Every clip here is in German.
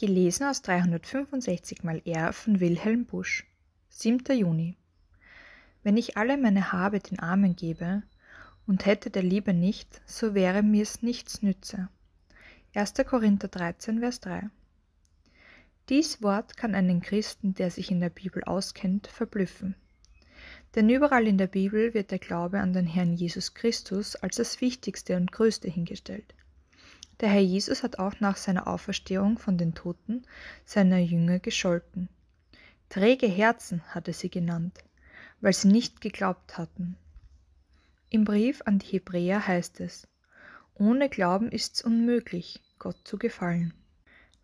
Gelesen aus 365 mal R von Wilhelm Busch. 7. Juni. Wenn ich alle meine Habe den Armen gebe und hätte der Liebe nicht, so wäre mir's nichts nütze. 1. Korinther 13, Vers 3. Dies Wort kann einen Christen, der sich in der Bibel auskennt, verblüffen. Denn überall in der Bibel wird der Glaube an den Herrn Jesus Christus als das Wichtigste und Größte hingestellt. Der Herr Jesus hat auch nach seiner Auferstehung von den Toten seiner Jünger gescholten. Träge Herzen hat er sie genannt, weil sie nicht geglaubt hatten. Im Brief an die Hebräer heißt es, ohne Glauben ist's unmöglich, Gott zu gefallen.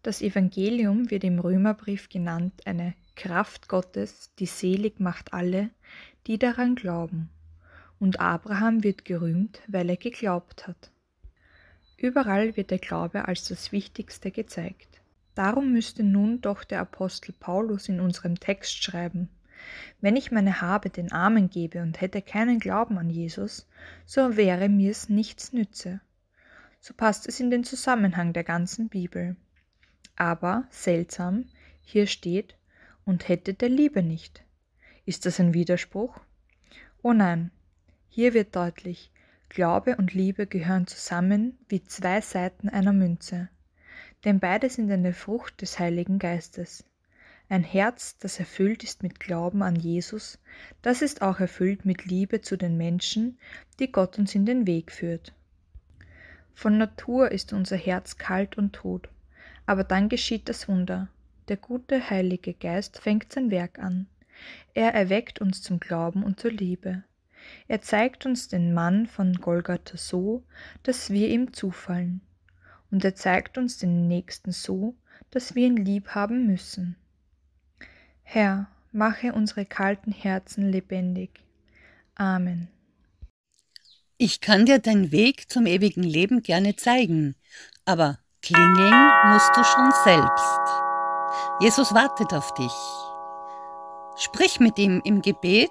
Das Evangelium wird im Römerbrief genannt eine Kraft Gottes, die selig macht alle, die daran glauben. Und Abraham wird gerühmt, weil er geglaubt hat. Überall wird der Glaube als das Wichtigste gezeigt. Darum müsste nun doch der Apostel Paulus in unserem Text schreiben, wenn ich meine Habe den Armen gebe und hätte keinen Glauben an Jesus, so wäre mir's nichts nütze. So passt es in den Zusammenhang der ganzen Bibel. Aber seltsam, hier steht, und hätte der Liebe nicht. Ist das ein Widerspruch? Oh nein, hier wird deutlich, Glaube und Liebe gehören zusammen wie zwei Seiten einer Münze, denn beide sind eine Frucht des Heiligen Geistes. Ein Herz, das erfüllt ist mit Glauben an Jesus, das ist auch erfüllt mit Liebe zu den Menschen, die Gott uns in den Weg führt. Von Natur ist unser Herz kalt und tot, aber dann geschieht das Wunder. Der gute Heilige Geist fängt sein Werk an. Er erweckt uns zum Glauben und zur Liebe. Er zeigt uns den Mann von Golgatha so, dass wir ihm zufallen. Und er zeigt uns den Nächsten so, dass wir ihn lieb haben müssen. Herr, mache unsere kalten Herzen lebendig. Amen. Ich kann dir deinen Weg zum ewigen Leben gerne zeigen, aber klingeln musst du schon selbst. Jesus wartet auf dich. Sprich mit ihm im Gebet